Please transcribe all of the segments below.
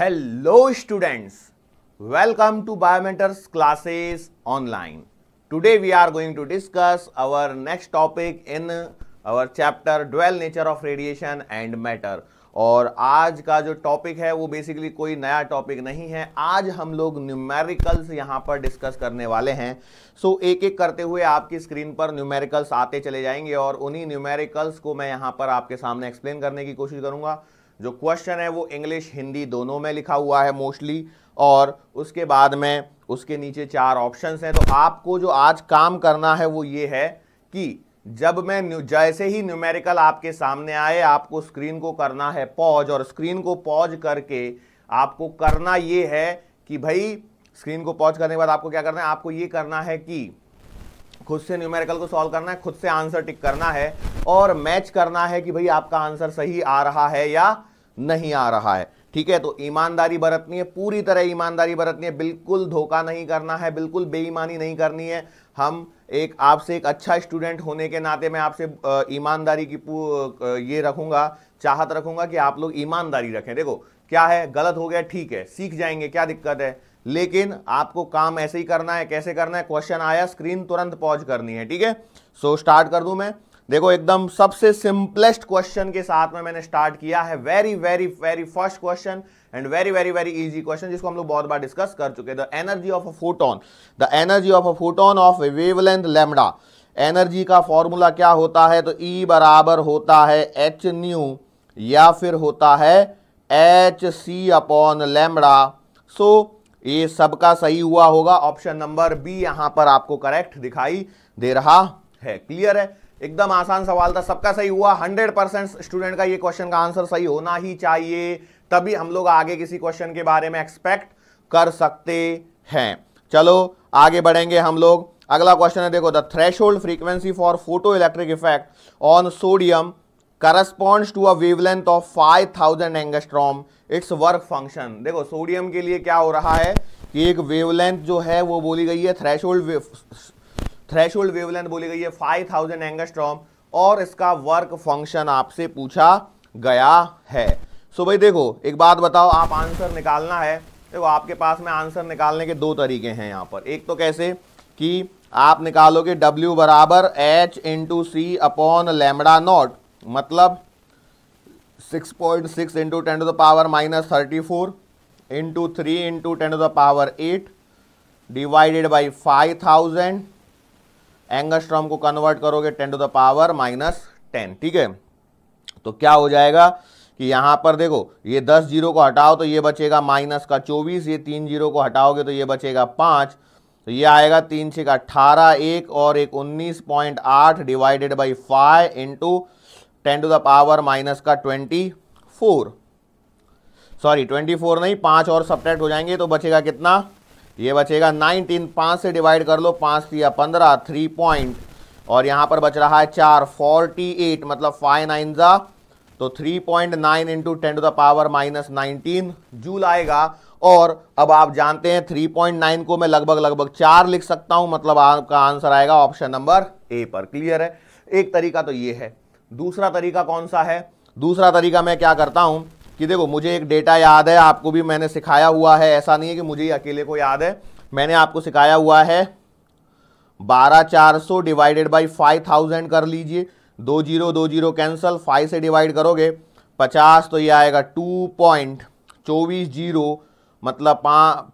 hello students welcome to Biomatters classes online today we are going to discuss our next topic in our chapter dual nature of radiation and matter और आज का जो topic है वो basically कोई नया topic नहीं है आज हम लोग न्यूमेरिकल्स यहाँ पर डिस्कस करने वाले हैं सो so, एक एक करते हुए आपकी स्क्रीन पर न्यूमेरिकल्स आते चले जाएंगे और उन्हीं न्यूमेरिकल्स को मैं यहाँ पर आपके सामने एक्सप्लेन करने की कोशिश करूँगा जो क्वेश्चन है वो इंग्लिश हिंदी दोनों में लिखा हुआ है मोस्टली और उसके बाद में उसके नीचे चार ऑप्शन हैं तो आपको जो आज काम करना है वो ये है कि जब मैं जैसे ही न्यूमेरिकल आपके सामने आए आपको स्क्रीन को करना है पॉज और स्क्रीन को पॉज करके आपको करना ये है कि भाई स्क्रीन को पॉज करने के बाद आपको क्या करना है आपको ये करना है कि खुद से न्यूमेरिकल को सॉल्व करना है खुद से आंसर टिक करना है और मैच करना है कि भाई आपका आंसर सही आ रहा है या नहीं आ रहा है ठीक है तो ईमानदारी बरतनी है पूरी तरह ईमानदारी बरतनी है बिल्कुल धोखा नहीं करना है बिल्कुल बेईमानी नहीं करनी है हम एक आपसे एक अच्छा स्टूडेंट होने के नाते मैं आपसे ईमानदारी की ये रखूंगा चाहत रखूंगा कि आप लोग ईमानदारी रखें देखो क्या है गलत हो गया ठीक है सीख जाएंगे क्या दिक्कत है लेकिन आपको काम ऐसे ही करना है कैसे करना है क्वेश्चन आया स्क्रीन तुरंत पॉज करनी है ठीक है सो स्टार्ट कर दूं मैं देखो एकदम सबसे सिंपलेस्ट क्वेश्चन के साथ में मैंने स्टार्ट किया है very very very first question and very very very easy question जिसको हम लोग बहुत बार डिस्कस कर चुके the energy of a photon the energy of a photon of wavelength lambda energy का फॉर्मूला क्या होता है तो ई e बराबर होता है एच न्यू या फिर होता है H C upon lambda so ये सबका सही हुआ होगा ऑप्शन नंबर बी यहां पर आपको करेक्ट दिखाई दे रहा है क्लियर है एकदम आसान सवाल था सबका सही हुआ 100 परसेंट स्टूडेंट का ये क्वेश्चन का आंसर सही होना ही चाहिए तभी हम लोग आगे किसी क्वेश्चन के बारे में एक्सपेक्ट कर सकते हैं चलो आगे बढ़ेंगे हम लोग अगला क्वेश्चन है देखो the threshold frequency for photo electric effect on sodium corresponds to a wavelength of five thousand angstrom its work function देखो सोडियम के लिए क्या हो रहा है कि एक वेवलेंथ जो है वो बोली गई है threshold threshold wavelength बोली गई है फाइव थाउजेंड एंगस्ट्रॉम और इसका वर्क फंक्शन आपसे पूछा गया है सो भाई देखो एक बात बताओ आप आंसर निकालना है देखो आपके पास में आंसर निकालने के दो तरीके हैं यहाँ पर एक तो कैसे कि आप निकालोगे W बराबर H into C upon lambda nought मतलब 6.6 point six into ten to the power minus thirty four into three into ten to the power eight divided by five thousand angstrom को कन्वर्ट करोगे ten to the power minus ten ठीक है तो क्या हो जाएगा कि यहां पर देखो ये दस जीरो को हटाओ तो ये बचेगा माइनस का चौबीस ये तीन जीरो को हटाओगे तो ये बचेगा पांच तो ये आएगा तीन छः का अट्ठारह एक और एक उन्नीस पॉइंट आठ divided by five into ten to the power minus का twenty four sorry twenty four नहीं पांच और सब्ट्रैक्ट हो जाएंगे तो बचेगा कितना ये बचेगा नाइनटीन पाँच से डिवाइड कर लो पाँच या पंद्रह थ्री पॉइंट और यहाँ पर बच रहा है चार फोर्टी एट मतलब फाइव नाइन ज़ा तो three point nine into ten to the power minus nineteen joule आएगा और अब आप जानते हैं थ्री पॉइंट नाइन को मैं लगभग लगभग चार लिख सकता हूं मतलब आपका आंसर आएगा ऑप्शन नंबर ए पर क्लियर है एक तरीका तो ये है दूसरा तरीका कौन सा है दूसरा तरीका मैं क्या करता हूं कि देखो मुझे एक डेटा याद है आपको भी मैंने सिखाया हुआ है ऐसा नहीं है कि मुझे ही अकेले को याद है मैंने आपको सिखाया हुआ है बारह चार सौ डिवाइडेड बाई फाइव थाउजेंड कर लीजिए दो जीरो दो जीरो कैंसल फाइव से डिवाइड करोगे पचास तो ये आएगा टू पॉइंट चौबीस जीरो मतलब पाँच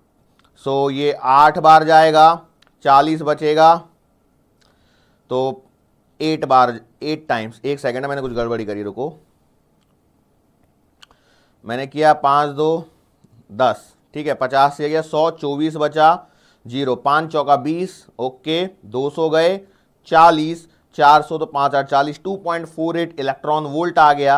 सो ये आठ बार जाएगा चालीस बचेगा तो एट बार एट टाइम्स एक सेकेंड मैंने कुछ गड़बड़ी करी रुको मैंने किया पाँच दो दस ठीक है पचास से गया सौ चौबीस बचा जीरो पाँच चौका बीस ओके दो सौ गए चालीस चार सौ तो पाँच आठ चालीस two point four eight electron volt आ गया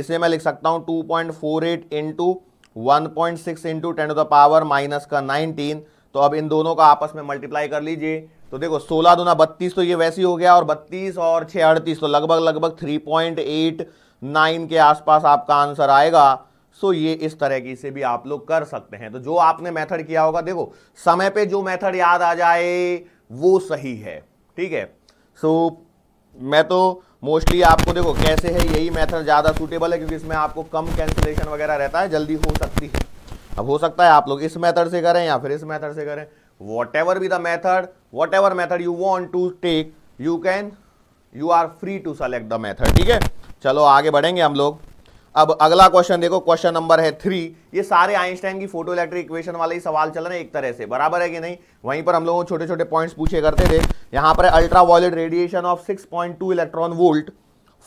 इसे मैं लिख सकता हूँ two point four eight into one point six into ten to the power minus का नाइनटीन तो अब इन दोनों का आपस में मल्टीप्लाई कर लीजिए तो देखो सोलह दोना बत्तीस तो ये वैसे ही हो गया और बत्तीस और छः अड़तीस तो लगभग लगभग थ्री पॉइंट एट नाइन के आसपास आपका आंसर आएगा सो ये इस तरह की से भी आप लोग कर सकते हैं तो जो आपने मेथड किया होगा देखो समय पे जो मेथड याद आ जाए वो सही है ठीक है सो so, मैं तो मोस्टली आपको देखो कैसे है यही मेथड ज़्यादा सूटेबल है क्योंकि इसमें आपको कम कैंसिलेशन वगैरह रहता है जल्दी हो सकती है अब हो सकता है आप लोग इस मेथड से करें या फिर इस मेथड से करें whatever be the method whatever method you want to take you can you are free to select the method ठीक है चलो आगे बढ़ेंगे हम लोग अब अगला क्वेश्चन देखो क्वेश्चन नंबर है थ्री ये सारे आइंस्टाइन की फोटो इलेक्ट्रिक इक्वेशन वाले ही सवाल चल रहे हैं एक तरह से बराबर है कि नहीं वहीं पर हम लोगों छोटे छोटे पॉइंट्स पूछे करते थे यहाँ पर ultraviolet radiation of 6.2 electron volt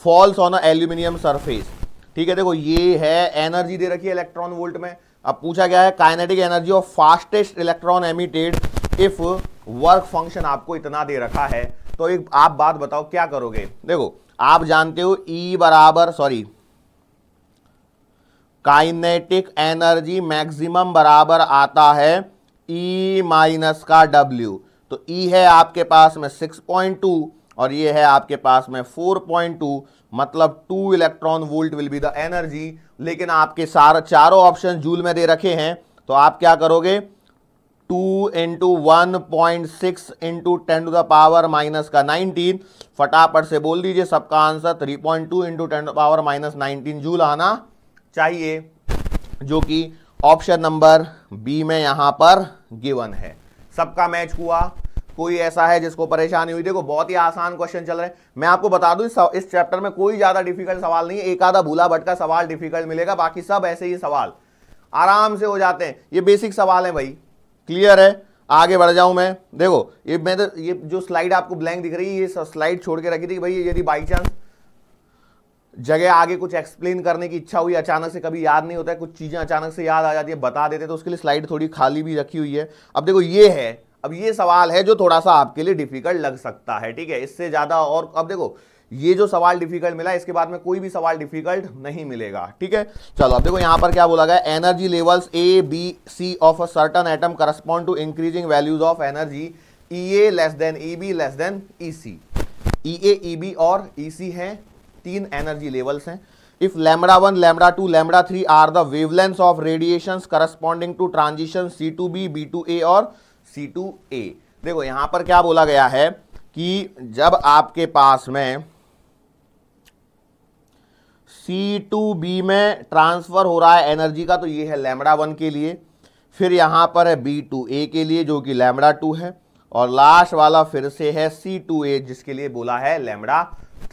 falls on aluminium surface ठीक है देखो ये है एनर्जी दे रखी है इलेक्ट्रॉन वोल्ट में अब पूछा गया है kinetic energy of fastest electron emitted if work function आपको इतना दे रखा है तो एक आप बात बताओ क्या करोगे देखो आप जानते हो ई e बराबर सॉरी काइनेटिक एनर्जी मैक्सिमम बराबर आता है ई e माइनस का डब्ल्यू तो ई e है आपके पास में 6.2 और ये है आपके पास में 4.2 मतलब 2 electron volt will be the energy लेकिन आपके सारा चारों ऑप्शन जूल में दे रखे हैं तो आप क्या करोगे 2 into one point six into ten to the power minus का 19 फटाफट से बोल दीजिए सबका answer 3.2 point two into ten to power minus nineteen joule आना चाहिए जो कि ऑप्शन नंबर बी में यहां पर गिवन है सबका मैच हुआ कोई ऐसा है जिसको परेशानी हुई देखो बहुत ही आसान क्वेश्चन चल रहे हैं मैं आपको बता दूं इस चैप्टर में कोई ज़्यादा डिफिकल्ट सवाल नहीं है एक आधा भूला भटका सवाल डिफिकल्ट मिलेगा बाकी सब ऐसे ही सवाल आराम से हो जाते हैं ये बेसिक सवाल है भाई क्लियर है आगे बढ़ जाऊं मैं देखो ये मैं तो ये जो स्लाइड आपको ब्लैंक दिख रही है ये स्लाइड छोड़ के रखी थी भाई यदि बाई चांस जगह आगे कुछ एक्सप्लेन करने की इच्छा हुई अचानक से कभी याद नहीं होता है कुछ चीज़ें अचानक से याद आ जाती है बता देते तो उसके लिए स्लाइड थोड़ी खाली भी रखी हुई है अब देखो ये है अब ये सवाल है जो थोड़ा सा आपके लिए डिफिकल्ट लग सकता है ठीक है इससे ज़्यादा और अब देखो ये जो सवाल डिफिकल्ट मिला इसके बाद में कोई भी सवाल डिफिकल्ट नहीं मिलेगा ठीक है चलो अब देखो यहां पर क्या बोला गया energy levels A B C of a certain atom correspond to increasing values of energy E A less than E B less than E C E A E B और ई e सी है तीन energy levels हैं if lambda lambda one two lambda three are the wavelengths of radiation corresponding to transition C to B B to A और C to ए देखो यहां पर क्या बोला गया है कि जब आपके पास में सी टू बी में ट्रांसफर हो रहा है एनर्जी का तो ये है लैमड़ा वन के लिए फिर यहां पर है बी टू ए के लिए जो कि लैमड़ा टू है और लास्ट वाला फिर से है सी टू ए जिसके लिए बोला है लैमड़ा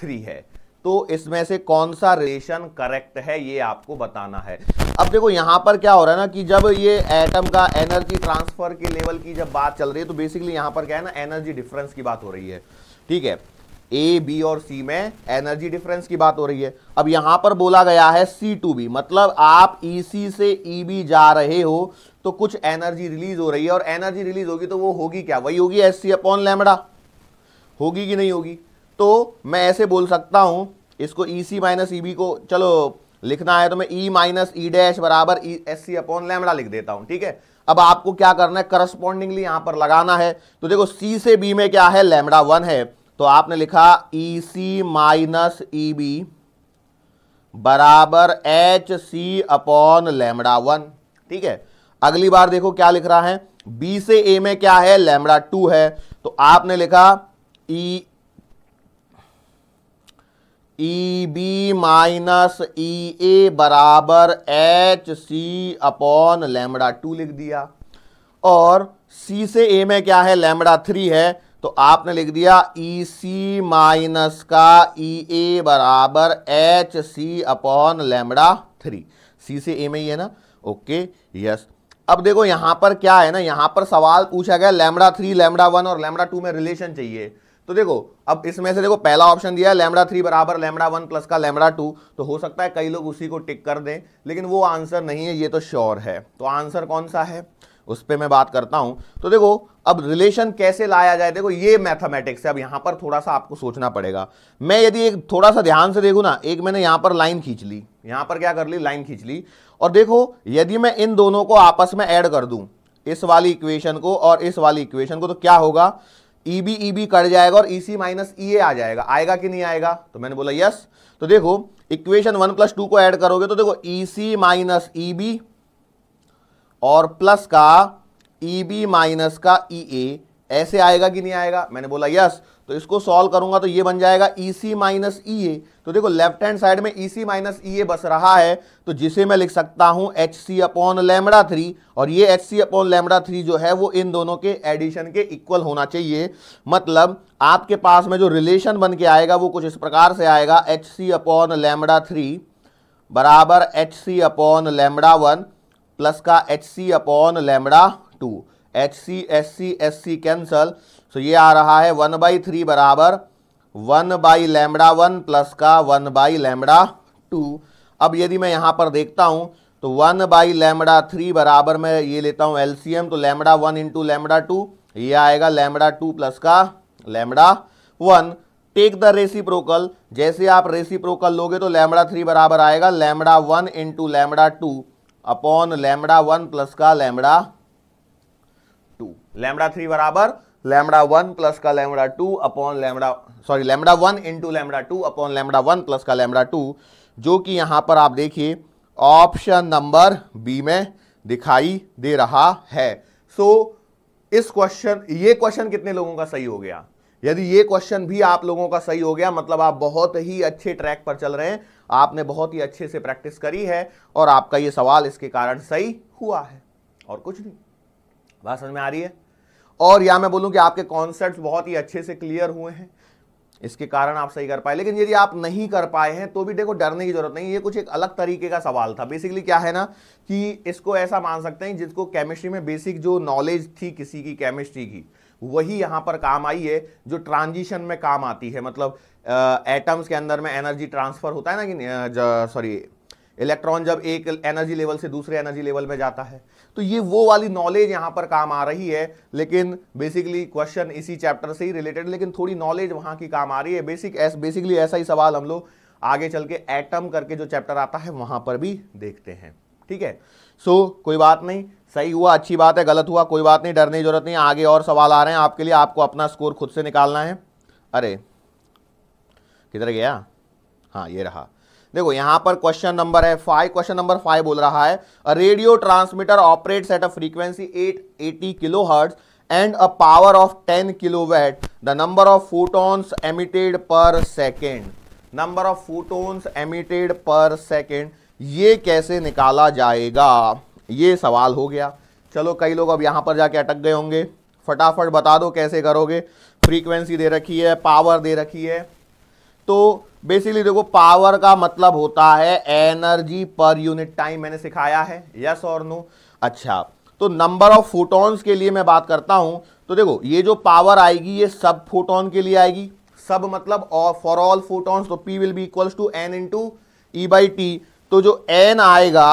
थ्री है तो इसमें से कौन सा रिलेशन करेक्ट है ये आपको बताना है अब देखो यहां पर क्या हो रहा है ना कि जब ये एटम का एनर्जी ट्रांसफर के लेवल की जब बात चल रही है तो बेसिकली यहां पर क्या है ना एनर्जी डिफरेंस की बात हो रही है ठीक है ए बी और सी में एनर्जी डिफरेंस की बात हो रही है अब यहां पर बोला गया है सी टू बी मतलब आप ई e सी से ई e बी जा रहे हो तो कुछ एनर्जी रिलीज हो रही है और एनर्जी रिलीज होगी तो वो होगी क्या वही होगी एस सी अपॉन लेमड़ा होगी कि नहीं होगी तो मैं ऐसे बोल सकता हूं इसको ई सी माइनस ई बी को चलो लिखना है तो मैं ई माइनस ई डैश बराबर E S C upon lambda लिख देता हूं ठीक है अब आपको क्या करना है करस्पॉन्डिंगली यहां पर लगाना है तो देखो सी से बी में क्या है लेमड़ा वन है तो आपने लिखा E C minus E B बराबर H C upon lambda one ठीक है अगली बार देखो क्या लिख रहा है बी से ए में क्या है लेमड़ा टू है तो आपने लिखा E e E B minus E A बराबर H C upon lambda two लिख दिया और सी से ए में क्या है लेमड़ा थ्री है तो आपने लिख दिया ई सी माइनस का ई e ए बराबर H C upon lambda three C से ए में ही है ना ओके यस अब देखो यहां पर क्या है ना यहां पर सवाल पूछा गया लेमड़ा थ्री लेमड़ा वन और लेमड़ा टू में रिलेशन चाहिए तो देखो अब इसमें से देखो पहला ऑप्शन दिया है लेमड़ा थ्री बराबर लेमड़ा वन प्लस का लेमड़ा टू तो हो सकता है कई लोग उसी को टिक कर दें लेकिन वो आंसर नहीं है ये तो श्योर है तो आंसर कौन सा है उस पर मैं बात करता हूं तो देखो अब रिलेशन कैसे लाया जाए देखो ये मैथमेटिक्स है अब यहां पर थोड़ा सा आपको सोचना पड़ेगा मैं यदि एक थोड़ा सा ध्यान से देखू ना एक मैंने यहां पर लाइन खींच ली यहां पर क्या कर ली लाइन खींच ली और देखो यदि मैं इन दोनों को आपस में ऐड कर दू इस वाली इक्वेशन को और इस वाली इक्वेशन को तो क्या होगा E B E B cut जाएगा और ई सी माइनस ई ए आ जाएगा आएगा कि नहीं आएगा तो मैंने बोला यस तो देखो इक्वेशन वन प्लस टू को ऐड करोगे तो देखो E C minus E B और प्लस का ई बी माइनस का ई e ए ऐसे आएगा कि नहीं आएगा मैंने बोला यस तो इसको सॉल्व करूंगा तो ये बन जाएगा ई सी माइनस ई ए तो देखो लेफ्ट हैंड साइड में ई सी माइनस ई ए बस रहा है तो जिसे मैं लिख सकता हूं H C upon lambda three और ये H C upon lambda three जो है वो इन दोनों के एडिशन के इक्वल होना चाहिए मतलब आपके पास में जो रिलेशन बन के आएगा वो कुछ इस प्रकार से आएगा H C upon lambda three बराबर H C upon lambda one plus का H C upon lambda two H C S C S C cancel so ये आ रहा है वन बाई थ्री बराबर one by lambda one plus का one by lambda two अब यदि मैं यहाँ पर देखता हूँ तो वन बाई लैमडा थ्री बराबर मैं ये लेता हूँ एलसीएम तो lambda one into lambda two ये आएगा लैमडा टू प्लस का lambda one take the reciprocal जैसे आप प्रोकल लोगे तो लैमडा थ्री बराबर आएगा lambda one into lambda two upon lambda one plus का लैमडा लैमडा थ्री बराबर लैमडा वन प्लस का lambda two upon lambda sorry lambda one into lambda two upon lambda one plus का lambda two जो कि यहां पर आप देखिए ऑप्शन नंबर बी में दिखाई दे रहा है सो so, इस क्वेश्चन ये क्वेश्चन कितने लोगों का सही हो गया यदि ये क्वेश्चन भी आप लोगों का सही हो गया मतलब आप बहुत ही अच्छे ट्रैक पर चल रहे हैं आपने बहुत ही अच्छे से प्रैक्टिस करी है और आपका ये सवाल इसके कारण सही हुआ है और कुछ नहीं बात समझ में आ रही है और या मैं बोलूँ कि आपके कॉन्सेप्ट बहुत ही अच्छे से क्लियर हुए हैं इसके कारण आप सही कर पाए लेकिन यदि आप नहीं कर पाए हैं तो भी देखो डरने की जरूरत नहीं ये कुछ एक अलग तरीके का सवाल था बेसिकली क्या है ना कि इसको ऐसा मान सकते हैं जिसको केमिस्ट्री में बेसिक जो नॉलेज थी किसी की केमिस्ट्री की वही यहाँ पर काम आई है जो ट्रांजिशन में काम आती है मतलब एटम्स के अंदर में एनर्जी ट्रांसफर होता है ना कि सॉरी इलेक्ट्रॉन जब एक एनर्जी लेवल से दूसरे एनर्जी लेवल में जाता है तो ये वो वाली नॉलेज यहाँ पर काम आ रही है लेकिन बेसिकली क्वेश्चन इसी चैप्टर से ही रिलेटेड लेकिन थोड़ी नॉलेज वहाँ की काम आ रही है बेसिक एस बेसिकली ऐसा ही सवाल हम लोग आगे चल के एटम करके जो चैप्टर आता है वहाँ पर भी देखते हैं ठीक है सो so, कोई बात नहीं सही हुआ अच्छी बात है गलत हुआ कोई बात नहीं डरने की जरूरत नहीं आगे और सवाल आ रहे हैं आपके लिए आपको अपना स्कोर खुद से निकालना है अरे किधर गया हाँ ये रहा देखो यहां पर क्वेश्चन नंबर है फाइव क्वेश्चन नंबर फाइव बोल रहा है radio transmitter operates at a frequency 880 kilohertz and a power of 10 kilowatt the number of photons emitted per second number of photons emitted per second ये कैसे निकाला जाएगा ये सवाल हो गया चलो कई लोग अब यहां पर जाके अटक गए होंगे फटाफट बता दो कैसे करोगे फ्रीक्वेंसी दे रखी है पावर दे रखी है तो बेसिकली देखो पावर का मतलब होता है एनर्जी पर यूनिट टाइम मैंने सिखाया है यस और नो अच्छा तो नंबर ऑफ फोटॉन्स के लिए मैं बात करता हूं तो देखो ये जो पावर आएगी ये सब फोटोन के लिए आएगी सब मतलब फॉर ऑल फोटॉन्स तो P will be equals to N into E by T तो जो एन आएगा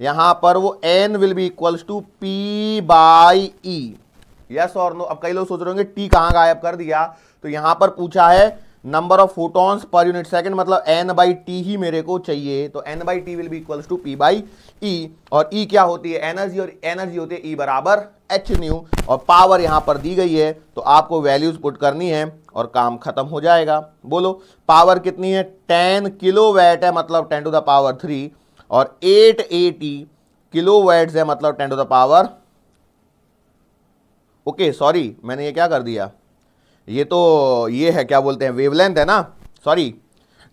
यहां पर वो N will be equals to P by E yes और नो अब कई लोग सोच रहे होंगे टी कहां गायब कर दिया तो यहां पर पूछा है number of photons per unit second मतलब एन बाई टी ही मेरे को चाहिए तो N by T will be equals to P by E और ई e क्या होती है एनर्जी और एनर्जी होती है ई e बराबर एच न्यू और पावर यहां पर दी गई है तो आपको वैल्यूज पुट करनी है और काम खत्म हो जाएगा बोलो पावर कितनी है टेन किलो वैट है मतलब ten to the power three और एट एटी किलो वैट्स है मतलब ten to the power okay sorry मैंने ये क्या कर दिया ये तो ये है क्या बोलते हैं वेवलेंथ है ना सॉरी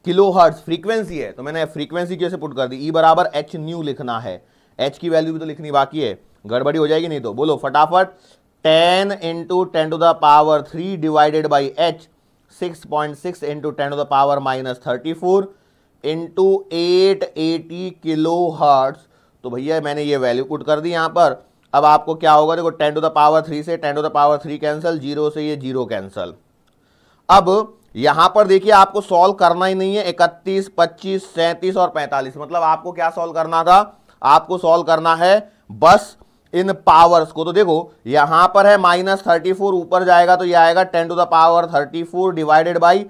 किलो हर्ट्स फ्रीक्वेंसी है तो मैंने फ्रीक्वेंसी कैसे पुट कर दी ई e बराबर एच न्यू लिखना है एच की वैल्यू भी तो लिखनी बाकी है गड़बड़ी हो जाएगी नहीं तो बोलो फटाफट ten into ten to the power three divided by H six point six into ten to the power minus thirty four into eight eighty kilo hertz तो भैया मैंने ये वैल्यू पुट कर दी यहाँ पर अब आपको क्या होगा देखो ten to the power three से ten to the power three cancel zero से ये जीरो कैंसिल अब यहां पर देखिए आपको सॉल्व करना ही नहीं है इकतीस पच्चीस सैंतीस और पैंतालीस मतलब आपको क्या सॉल्व करना था आपको सॉल्व करना है बस इन पावर्स को तो देखो यहां पर है माइनस थर्टी फोर ऊपर जाएगा तो ये आएगा ten to the power thirty four divided by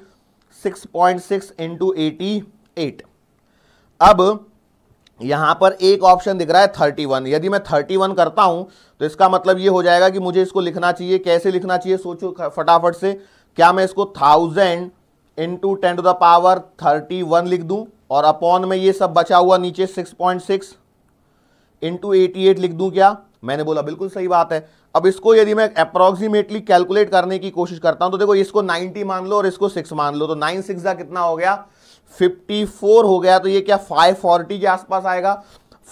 six point six into eighty eight अब यहां पर एक ऑप्शन दिख रहा है थर्टी वन यदि मैं थर्टी वन करता हूं तो इसका मतलब ये हो जाएगा कि मुझे इसको लिखना चाहिए कैसे लिखना चाहिए सोचो फटाफट से क्या मैं इसको thousand into ten to the power thirty one लिख दूं और अपॉन में ये सब बचा हुआ नीचे six point six into eighty eight लिख दूं क्या मैंने बोला बिल्कुल सही बात है अब इसको यदि मैं अप्रोक्सीमेटली कैलकुलेट करने की कोशिश करता हूं तो देखो इसको नाइनटी मान लो और इसको सिक्स मान लो तो नाइन सिक्स का कितना हो गया 54 हो गया तो ये क्या 540 के आसपास आएगा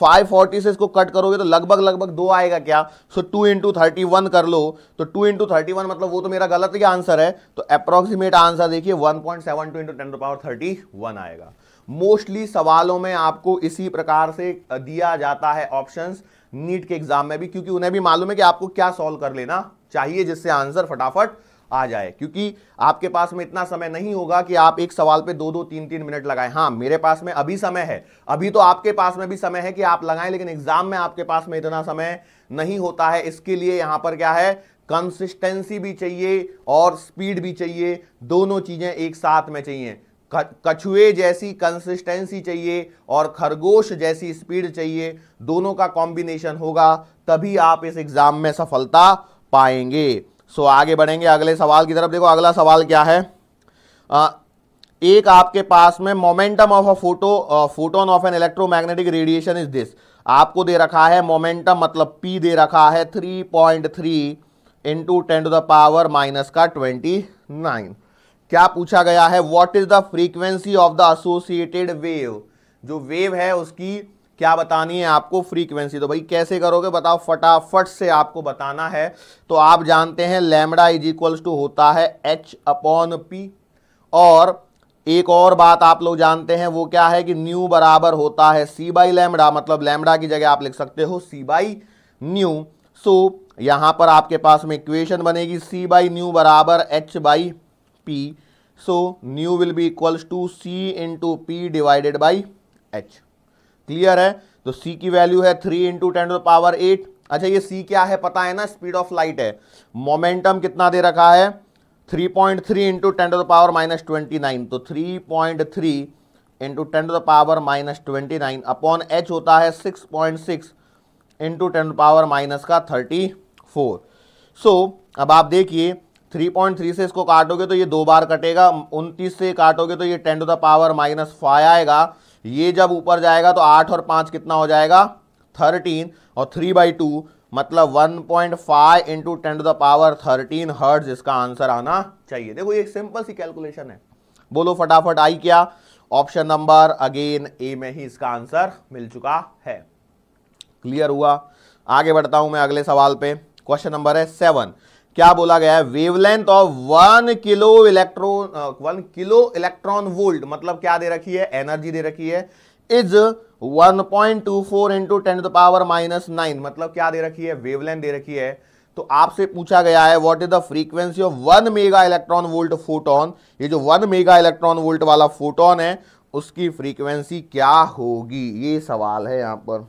540 से इसको कट करोगे तो लगभग लगभग दो आएगा क्या so two into thirty one कर लो तो टू इंटू थर्टी मतलब वो तो मेरा गलत ही आंसर है तो अप्रोक्सीमेट आंसर देखिए one point seven two into ten power thirty one आएगा मोस्टली सवालों में आपको इसी प्रकार से दिया जाता है ऑप्शंस नीट के एग्जाम में भी क्योंकि उन्हें भी मालूम है कि आपको क्या सॉल्व कर लेना चाहिए जिससे आंसर फटाफट आ जाए क्योंकि आपके पास में इतना समय नहीं होगा कि आप एक सवाल पे दो दो तीन तीन मिनट लगाए हाँ मेरे पास में अभी समय है अभी तो आपके पास में भी समय है कि आप लगाएं लेकिन एग्जाम में आपके पास में इतना समय नहीं होता है इसके लिए यहां पर क्या है कंसिस्टेंसी भी चाहिए और स्पीड भी चाहिए दोनों चीजें एक साथ में चाहिए कछुए जैसी कंसिस्टेंसी चाहिए और खरगोश जैसी स्पीड चाहिए दोनों का कॉम्बिनेशन होगा तभी आप इस एग्जाम में सफलता पाएंगे सो आगे बढ़ेंगे अगले सवाल की तरफ देखो अगला सवाल क्या है आ, एक आपके पास में momentum of a photo photon of an electromagnetic radiation is this आपको दे रखा है मोमेंटम मतलब पी दे रखा है three point three into ten to the power minus का ट्वेंटी नाइन क्या पूछा गया है what is the frequency of the associated wave जो वेव है उसकी क्या बतानी है आपको फ्रीक्वेंसी तो भाई कैसे करोगे बताओ फटाफट से आपको बताना है तो आप जानते हैं लेमडा इज इक्वल्स टू होता है एच अपॉन पी और एक और बात आप लोग जानते हैं वो क्या है कि न्यू बराबर होता है सी बाई लेमडा मतलब लेमडा की जगह आप लिख सकते हो सी बाई न्यू सो यहाँ पर आपके पास में इक्वेशन बनेगी सी बाई न्यू बराबर H by P so nu will be equals to C into P divided by H clear है तो c की वैल्यू है three into ten to power eight अच्छा ये c क्या है पता है ना स्पीड ऑफ लाइट है मोमेंटम कितना दे रखा है 3.3 point three into ten to power minus twenty nine तो 3.3 point three into ten to power minus twenty nine upon H होता है 6.6 point six into ten to power minus का 34 सो so, अब आप देखिए 3.3 से इसको काटोगे तो ये दो बार कटेगा 29 से काटोगे तो ये 10 to the power minus five आएगा ये जब ऊपर जाएगा तो आठ और पाँच कितना हो जाएगा थर्टीन और थ्री बाई टू मतलब one point five into ten to the power thirteen hertz इसका आंसर आना चाहिए देखो ये सिंपल सी कैलकुलेशन है बोलो फटाफट आई क्या ऑप्शन नंबर अगेन ए में ही इसका आंसर मिल चुका है क्लियर हुआ आगे बढ़ता हूं मैं अगले सवाल पे क्वेश्चन नंबर है सेवन क्या बोला गया है wavelength of one kilo electron one kilo electron volt मतलब क्या दे रखी है एनर्जी दे रखी है is 1.24 point two four into ten the power minus nine मतलब क्या दे रखी है वेवलेंथ दे रखी है तो आपसे पूछा गया है what is the frequency of one mega electron volt photon ये जो वन मेगा इलेक्ट्रॉन वोल्ट वाला फोटोन है उसकी फ्रीक्वेंसी क्या होगी ये सवाल है यहां पर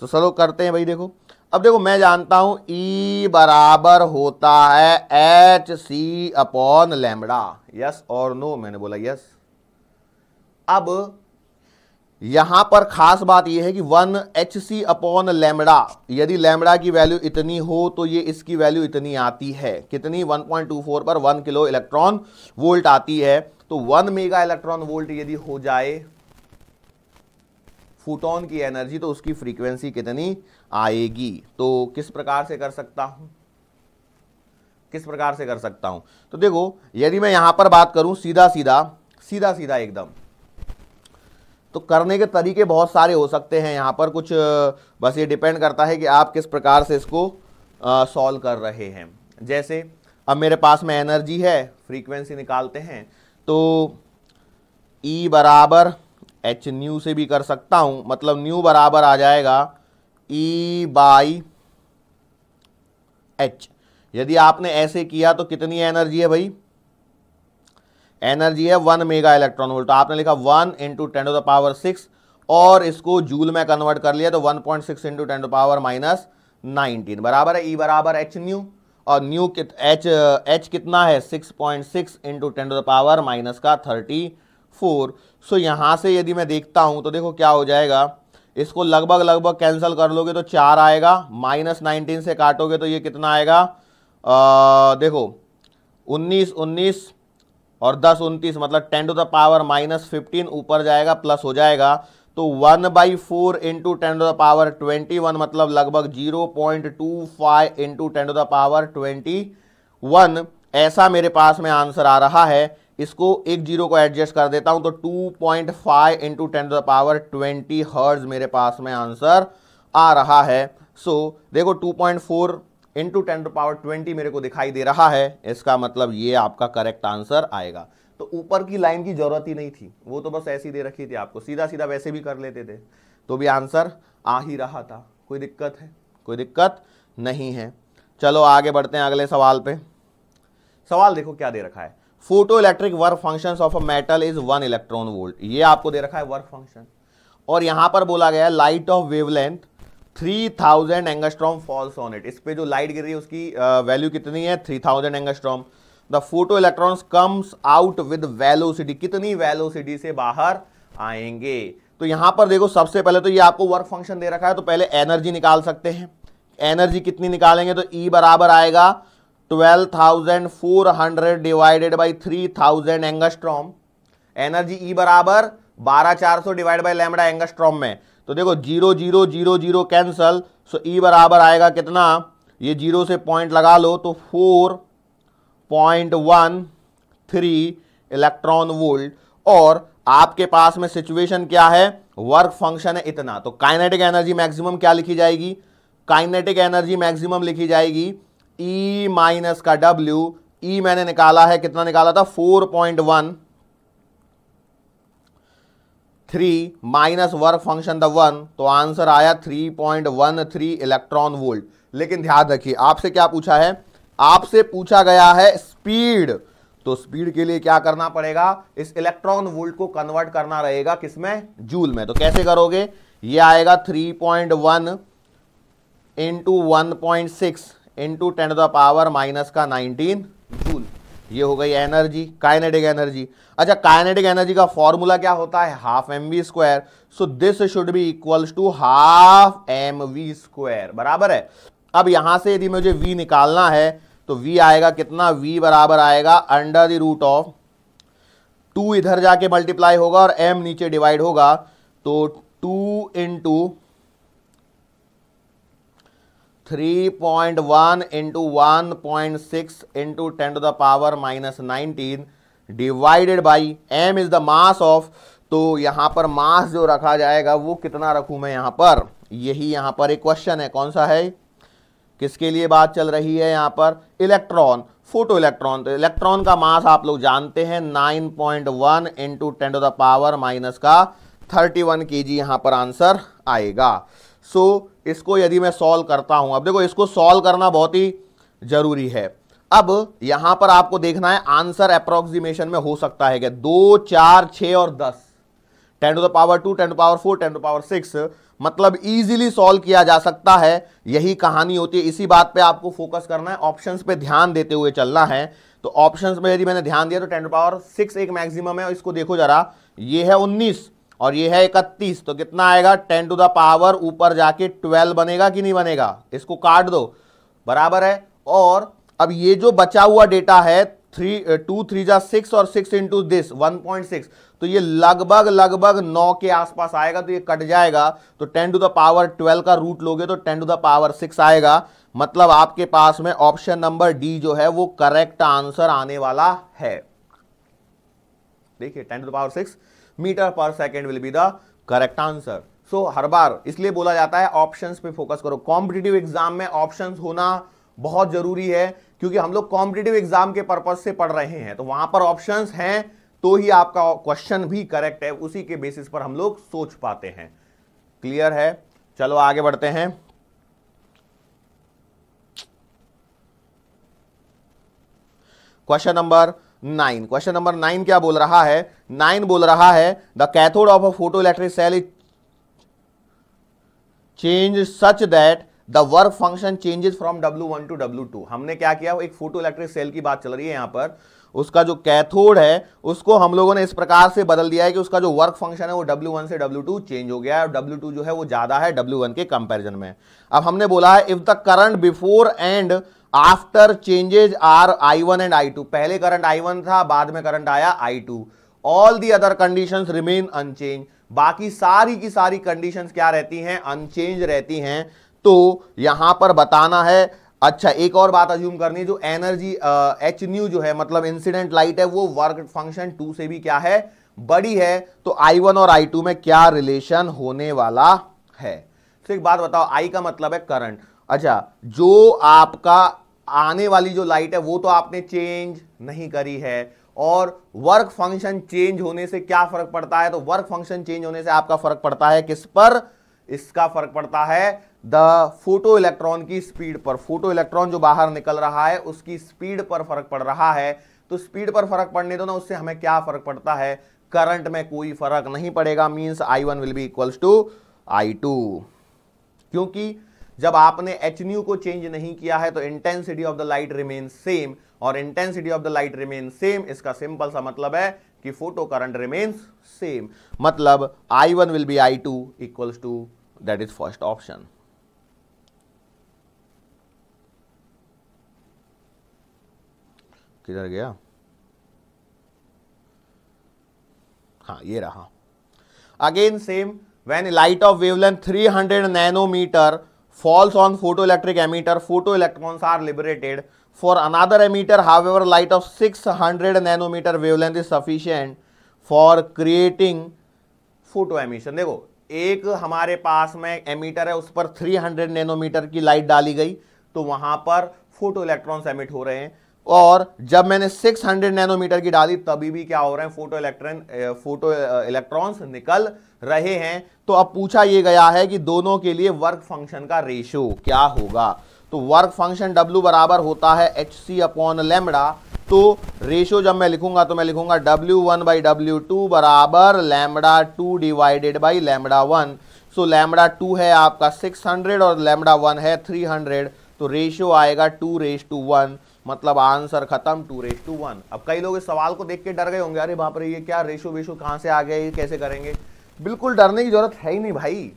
तो चलो करते हैं भाई देखो अब देखो मैं जानता हूं E बराबर होता है H C upon lambda yes और नो मैंने बोला यस अब यहां पर खास बात यह है कि one H C upon lambda यदि लेमड़ा की वैल्यू इतनी हो तो ये इसकी वैल्यू इतनी आती है कितनी 1.24 पर 1 किलो इलेक्ट्रॉन वोल्ट आती है तो 1 मेगा इलेक्ट्रॉन वोल्ट यदि हो जाए फोटोन की एनर्जी तो उसकी फ्रीक्वेंसी कितनी आएगी तो किस प्रकार से कर सकता हूं किस प्रकार से कर सकता हूं तो देखो यदि मैं यहां पर बात करूं सीधा सीधा सीधा सीधा एकदम तो करने के तरीके बहुत सारे हो सकते हैं यहां पर कुछ बस ये डिपेंड करता है कि आप किस प्रकार से इसको सॉल्व कर रहे हैं जैसे अब मेरे पास में एनर्जी है फ्रीक्वेंसी निकालते हैं तो ई e बराबर एच न्यू से भी कर सकता हूं मतलब न्यू बराबर आ जाएगा ई बाई एच यदि आपने ऐसे किया तो कितनी एनर्जी है भाई एनर्जी है वन मेगा इलेक्ट्रॉन वोल्ट तो आपने लिखा one into ten to the power six और इसको जूल में कन्वर्ट कर लिया तो one point six into ten to power minus nineteen बराबर है ई e बराबर एच न्यू और न्यू कित एच एच कितना है six point six into ten to the power minus का थर्टी फोर सो यहाँ से यदि मैं देखता हूँ तो देखो क्या हो जाएगा इसको लगभग लगभग कैंसिल कर लोगे तो चार आएगा माइनस नाइनटीन से काटोगे तो ये कितना आएगा आ, देखो उन्नीस उन्नीस और दस उनतीस मतलब ten to the power minus fifteen ऊपर जाएगा प्लस हो जाएगा तो one by four into ten to the power twenty one मतलब लगभग zero point two five into ten to the power twenty one ऐसा मेरे पास में आंसर आ रहा है इसको एक जीरो को एडजस्ट कर देता हूं तो 2.5 point five into ten the power twenty hertz मेरे पास में आंसर आ रहा है सो so, देखो 2.4 point four into ten the power twenty मेरे को दिखाई दे रहा है इसका मतलब ये आपका करेक्ट आंसर आएगा तो ऊपर की लाइन की जरूरत ही नहीं थी वो तो बस ऐसी दे रखी थी आपको सीधा सीधा वैसे भी कर लेते थे तो भी आंसर आ ही रहा था कोई दिक्कत है कोई दिक्कत नहीं है चलो आगे बढ़ते हैं अगले सवाल पे सवाल देखो क्या दे रखा है photo electric work function of a metal is one electron volt ये आपको दे रखा है वर्क फंक्शन और यहां पर बोला गया light of wavelength 3000 thousand angstrom falls on it इस पर जो लाइट गिर रही है उसकी वैल्यू कितनी है 3000 thousand angstrom the photo electron comes out with velocity कितनी वेलोसिटी से बाहर आएंगे तो यहां पर देखो सबसे पहले तो ये आपको वर्क फंक्शन दे रखा है तो पहले एनर्जी निकाल सकते हैं एनर्जी कितनी निकालेंगे तो ई e बराबर आएगा 12,400 divided by 3,000 angstrom energy E e बराबर बारह चार सौ डिवाइड बाई लैमडा एंगस्ट्रॉम में तो देखो zero zero zero zero cancel so E बराबर आएगा कितना ये जीरो से पॉइंट लगा लो तो four point one three electron volt और आपके पास में सिचुएशन क्या है वर्क फंक्शन है इतना तो काइनेटिक एनर्जी मैक्सिमम क्या लिखी जाएगी काइनेटिक एनर्जी मैक्सिमम लिखी जाएगी E माइनस का डब्ल्यू ई e मैंने निकाला है कितना निकाला था four point one three minus work function the one तो आंसर आया three point one three electron volt लेकिन ध्यान रखिए आपसे क्या पूछा है आपसे पूछा गया है स्पीड तो स्पीड के लिए क्या करना पड़ेगा इस इलेक्ट्रॉन वोल्ट को कन्वर्ट करना रहेगा किसमें जूल में तो कैसे करोगे ये आएगा 3.1 point one into one point six into ten the power minus का 19 जूल ये हो गई एनर्जी काइनेटिक एनर्जी अच्छा काइनेटिक एनर्जी का फॉर्मूला क्या होता है half M V square so this should be equals to half M V square बराबर है अब यहां से यदि मुझे v निकालना है तो v आएगा कितना v बराबर आएगा under the root of two इधर जाके मल्टीप्लाई होगा और m नीचे डिवाइड होगा तो two into three point one into one point six into ten to the power minus nineteen divided by M is the mass of तो यहाँ पर मास जो रखा जाएगा वो कितना रखूँ मैं यहाँ पर यही यहाँ पर एक क्वेश्चन है कौन सा है किसके लिए बात चल रही है यहाँ पर इलेक्ट्रॉन फोटो इलेक्ट्रॉन तो इलेक्ट्रॉन का मास आप लोग जानते हैं 9.1 point one into ten to the power minus का 31 जी यहाँ पर आंसर आएगा सो so, इसको यदि मैं सॉल्व करता हूं अब देखो इसको सॉल्व करना बहुत ही जरूरी है अब यहां पर आपको देखना है आंसर अप्रोक्सीमेशन में हो सकता है क्या दो चार छ और दस ten to the power two ten to power four ten to power six मतलब इजीली सॉल्व किया जा सकता है यही कहानी होती है इसी बात पे आपको फोकस करना है ऑप्शंस पे ध्यान देते हुए चलना है तो ऑप्शंस में यदि मैंने ध्यान दिया तो टेन टू पावर सिक्स एक मैक्सिमम है इसको देखो जरा ये है उन्नीस और ये है इकतीस तो कितना आएगा टेन टू द पावर ऊपर जाके ट्वेल्व बनेगा कि नहीं बनेगा इसको काट दो बराबर है और अब ये जो बचा हुआ डेटा है थ्री टू थ्री जा सिक्स और six into this one point six तो ये लगभग लगभग नौ के आसपास आएगा तो ये कट जाएगा तो ten to the power twelve का रूट लोगे तो ten to the power six आएगा मतलब आपके पास में ऑप्शन नंबर डी जो है वो करेक्ट आंसर आने वाला है देखिए ten to the power six metre per second will be the correct answer so हर बार इसलिए बोला जाता है ऑप्शन पे फोकस करो कॉम्पिटेटिव एग्जाम में ऑप्शन होना बहुत जरूरी है क्योंकि हम लोग कॉम्पिटेटिव एग्जाम के पर्पज से पढ़ रहे हैं तो वहां पर ऑप्शन हैं तो ही आपका क्वेश्चन भी करेक्ट है उसी के बेसिस पर हम लोग सोच पाते हैं क्लियर है चलो आगे बढ़ते हैं question number nine question number nine क्या बोल रहा है नाइन बोल रहा है the cathode of a photo electric cell is change such that the work function changes from W one to W two हमने क्या किया एक फोटो इलेक्ट्रिक सेल की बात चल रही है यहां पर उसका जो कैथोड है उसको हम लोगों ने इस प्रकार से बदल दिया है कि उसका जो वर्क फंक्शन है वो W1 से W2 चेंज हो गया है और W2 जो है वो ज़्यादा है W1 के कंपैरिजन में अब हमने बोला है if the current before and after changes are I one and I two पहले करंट आई वन था बाद में करंट आया I two all the other condition remain unchange बाकी सारी की सारी कंडीशन क्या रहती हैं अनचेंज रहती हैं तो यहां पर बताना है अच्छा एक और बात अज्यूम करनी है जो एनर्जी एच न्यू जो है मतलब इंसिडेंट लाइट है वो वर्क फंक्शन टू से भी क्या है बड़ी है तो आई वन और आई टू में क्या रिलेशन होने वाला है तो एक बात बताओ आई का मतलब है करंट अच्छा जो आपका आने वाली जो लाइट है वो तो आपने चेंज नहीं करी है और वर्क फंक्शन चेंज होने से क्या फर्क पड़ता है तो वर्क फंक्शन चेंज होने से आपका फर्क पड़ता है किस पर इसका फर्क पड़ता है द फोटो इलेक्ट्रॉन की स्पीड पर फोटो इलेक्ट्रॉन जो बाहर निकल रहा है उसकी स्पीड पर फर्क पड़ रहा है तो स्पीड पर फर्क पड़ने दो ना उससे हमें क्या फर्क पड़ता है करंट में कोई फर्क नहीं पड़ेगा means I one will be equals to I two क्योंकि जब आपने एच न्यू को चेंज नहीं किया है तो intensity of the light remain same और intensity of the light remain same इसका सिंपल सा मतलब है कि फोटो करंट रिमेन सेम मतलब I one will be I two equals to that is first option किधर गया हाँ ये रहा again same when light of wavelength 300 nanometre falls on photoelectric emitter photoelectrons are liberated for another emitter however light of 600 nanometer wavelength is sufficient for creating photo emission देखो एक हमारे पास में ammeter है उस पर 300 नैनोमीटर की लाइट डाली गई तो वहां पर फोटो इलेक्ट्रॉन्स एमिट हो रहे हैं और जब मैंने 600 नैनोमीटर की डाली तभी भी क्या हो रहे हैं फोटो इलेक्ट्रॉन फोटो इलेक्ट्रॉन्स निकल रहे हैं तो अब पूछा यह गया है कि दोनों के लिए वर्क फंक्शन का रेशियो क्या होगा तो वर्क फंक्शन W बराबर होता है एच सी अपॉन लेमड़ा तो रेशो जब मैं लिखूंगा तो मैं लिखूंगा W1 one by W two बराबर lambda two divided by lambda one so lambda two है आपका 600 और लेमड़ा वन है 300 तो रेशियो आएगा टू रेश टू वन मतलब आंसर खत्म टू रेश टू वन अब कई लोग इस सवाल को देख के डर गए होंगे अरे बाप रे ये क्या रेशो वेशो कहाँ से आ गया ये कैसे करेंगे बिल्कुल डरने की जरूरत है ही नहीं भाई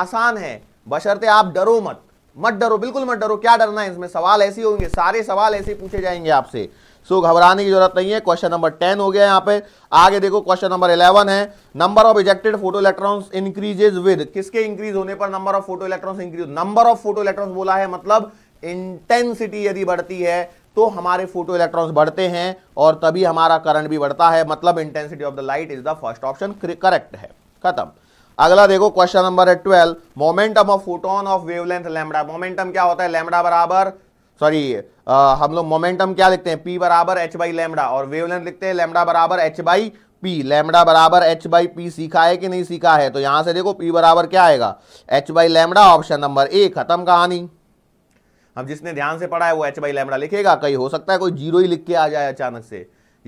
आसान है बशर्ते आप डरो मत मत डरो बिल्कुल मत डरो क्या डरना है इसमें सवाल ऐसे होंगे सारे सवाल ऐसे पूछे जाएंगे आपसे सो घबराने की जरूरत नहीं है क्वेश्चन नंबर टेन हो गया यहाँ पे आगे देखो क्वेश्चन नंबर इलेवन है number of ejected photo electrons increases with किसके इंक्रीज होने पर number of photo electron increase number of photo electron बोला है मतलब इंटेंसिटी यदि बढ़ती है तो हमारे फोटो इलेक्ट्रॉन्स बढ़ते हैं और तभी हमारा करंट भी बढ़ता है मतलब intensity of the light is the first option correct है खत्म अगला देखो क्वेश्चन नंबर है twelve momentum of photon of wavelength lambda momentum क्या होता है लैमडा बराबर सॉरी हम लोग मोमेंटम क्या लिखते हैं पी बराबर एच बाई लैमडा और वेवलेंथ लिखते हैं लैमडा बराबर एच बाई पी लैमडा बराबर एच बाई पी सीखा है कि नहीं सीखा है तो यहां से देखो पी बराबर क्या आएगा H by lambda option number A खत्म कहानी हम जिसने ध्यान से पढ़ा है वो एच बाई लैमडा लिखेगा कहीं हो सकता है कोई जीरो ही लिख के आ जाए अचानक से